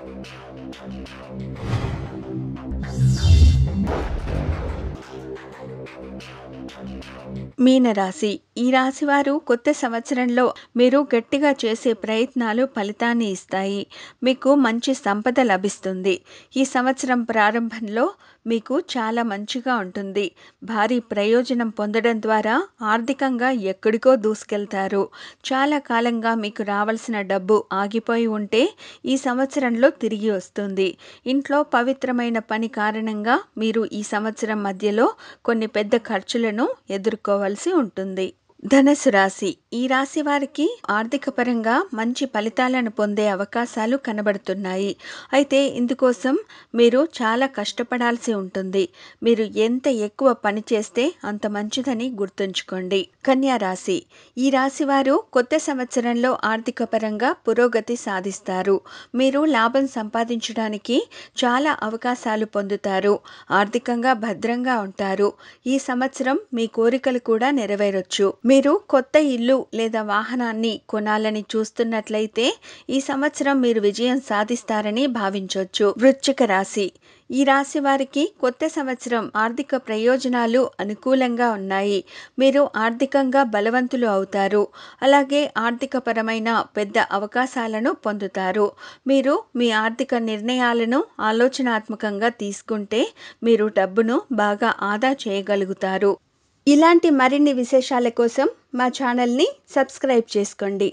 Thank you. మీనరాశి ఈ రాశి వారు కొత్త సంవత్సరంలో మీరు గట్టిగా చేసే ప్రయత్నాలు ఫలితాన్ని ఇస్తాయి మీకు మంచి సంపద లభిస్తుంది ఈ సంవత్సరం ప్రారంభంలో మీకు చాలా మంచిగా ఉంటుంది భారీ ప్రయోజనం పొందడం ద్వారా ఆర్థికంగా ఎక్కడికో దూసుకెళ్తారు చాలా కాలంగా మీకు రావాల్సిన డబ్బు ఆగిపోయి ఉంటే ఈ సంవత్సరంలో తిరిగి వస్తుంది ఇంట్లో పవిత్రమైన పని కారణంగా మీరు ఈ సంవత్సరం మధ్యలో కొన్ని పెద్ద పెద్ద ఖర్చులను ఎదుర్కోవాల్సి ఉంటుంది ధనసు రాశి ఈ రాశి వారికి ఆర్థిక పరంగా మంచి ఫలితాలను పొందే అవకాశాలు కనబడుతున్నాయి అయితే ఇందుకోసం మీరు చాలా కష్టపడాల్సి ఉంటుంది మీరు ఎంత ఎక్కువ పని చేస్తే అంత మంచిదని గుర్తుంచుకోండి కన్యా రాశి ఈ రాశి వారు కొత్త సంవత్సరంలో ఆర్థిక పరంగా పురోగతి సాధిస్తారు మీరు లాభం సంపాదించడానికి చాలా అవకాశాలు పొందుతారు ఆర్థికంగా భద్రంగా ఉంటారు ఈ సంవత్సరం మీ కోరికలు కూడా నెరవేరొచ్చు మీరు కొత్త ఇల్లు లేదా వాహనాన్ని కొనాలని చూస్తున్నట్లయితే ఈ సంవత్సరం మీరు విజయం సాధిస్తారని భావించవచ్చు వృచ్చిక రాశి ఈ రాశి వారికి కొత్త సంవత్సరం ఆర్థిక ప్రయోజనాలు అనుకూలంగా ఉన్నాయి మీరు ఆర్థికంగా బలవంతులు అవుతారు అలాగే ఆర్థికపరమైన పెద్ద అవకాశాలను పొందుతారు మీరు మీ ఆర్థిక నిర్ణయాలను ఆలోచనాత్మకంగా తీసుకుంటే మీరు డబ్బును బాగా ఆదా చేయగలుగుతారు ఇలాంటి మరిన్ని విశేషాల కోసం మా ఛానల్ని సబ్స్క్రైబ్ చేసుకోండి